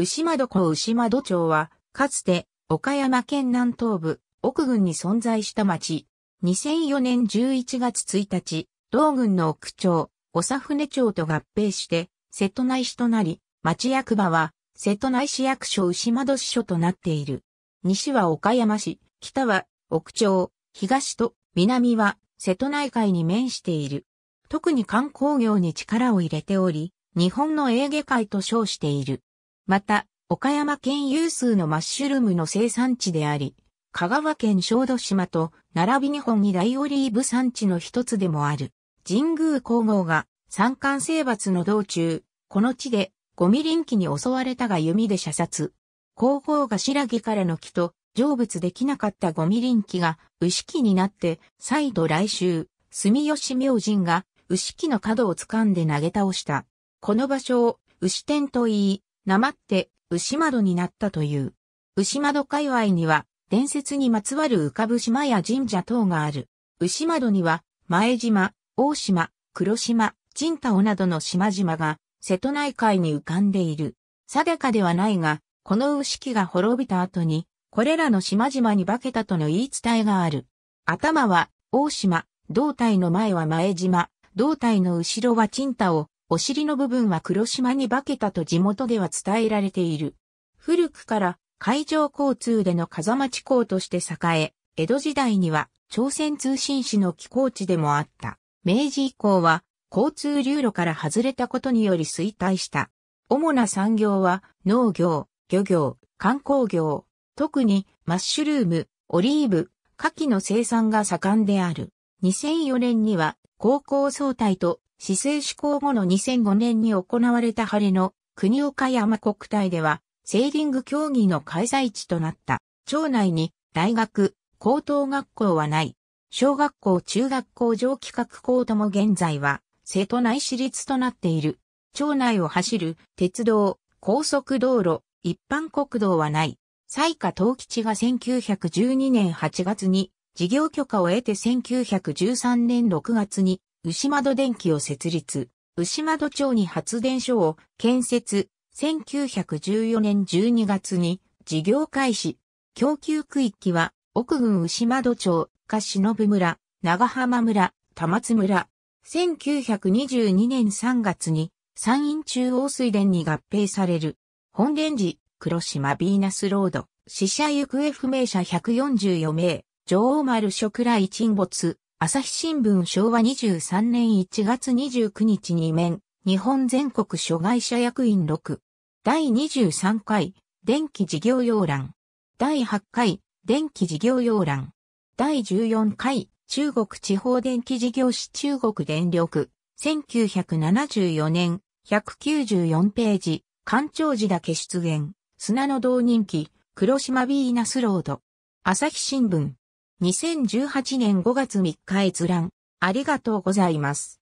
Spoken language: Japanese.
牛窓港牛窓町は、かつて、岡山県南東部、奥郡に存在した町。2004年11月1日、同郡の奥町、長船町と合併して、瀬戸内市となり、町役場は、瀬戸内市役所牛窓支所となっている。西は岡山市、北は奥町、東と南は瀬戸内海に面している。特に観光業に力を入れており、日本の営業界と称している。また、岡山県有数のマッシュルームの生産地であり、香川県小豆島と並び日本二大オリーブ産地の一つでもある。神宮皇后が三冠征伐の道中、この地でゴミ臨機に襲われたが弓で射殺。皇后が白木からの木と成仏できなかったゴミ臨機が牛木になって再度来週、住吉明神が牛木の角を掴んで投げ倒した。この場所を牛天と言い、なって、牛窓になったという。牛窓界隈には、伝説にまつわる浮かぶ島や神社等がある。牛窓には、前島、大島、黒島、神太尾などの島々が、瀬戸内海に浮かんでいる。定かではないが、この牛木が滅びた後に、これらの島々に化けたとの言い伝えがある。頭は、大島、胴体の前は前島、胴体の後ろはチンタお尻の部分は黒島に化けたと地元では伝えられている。古くから海上交通での風町港として栄え、江戸時代には朝鮮通信市の寄港地でもあった。明治以降は交通流路から外れたことにより衰退した。主な産業は農業、漁業、観光業、特にマッシュルーム、オリーブ、牡蠣の生産が盛んである。2004年には高校総体と市政施行後の2005年に行われた晴れの国岡山国体では、セーリング競技の開催地となった。町内に大学、高等学校はない。小学校、中学校上規格校とも現在は、瀬戸内市立となっている。町内を走る鉄道、高速道路、一般国道はない。西下東吉が1912年8月に事業許可を得て1913年6月に牛窓電機を設立、牛窓町に発電所を建設、1914年12月に事業開始、供給区域は奥郡牛窓町、鹿忍村、長浜村、多松村、1922年3月に山陰中央水田に合併される、本連寺、黒島ビーナスロード、死者行方不明者144名、女王丸諸来沈没、朝日新聞昭和23年1月29日に面、日本全国諸外社役員6。第23回、電気事業要覧。第8回、電気事業要覧。第14回、中国地方電気事業史中国電力。1974年、194ページ、官庁時だけ出現、砂の同人気、黒島ビーナスロード。朝日新聞。2018年5月3日閲覧。ありがとうございます。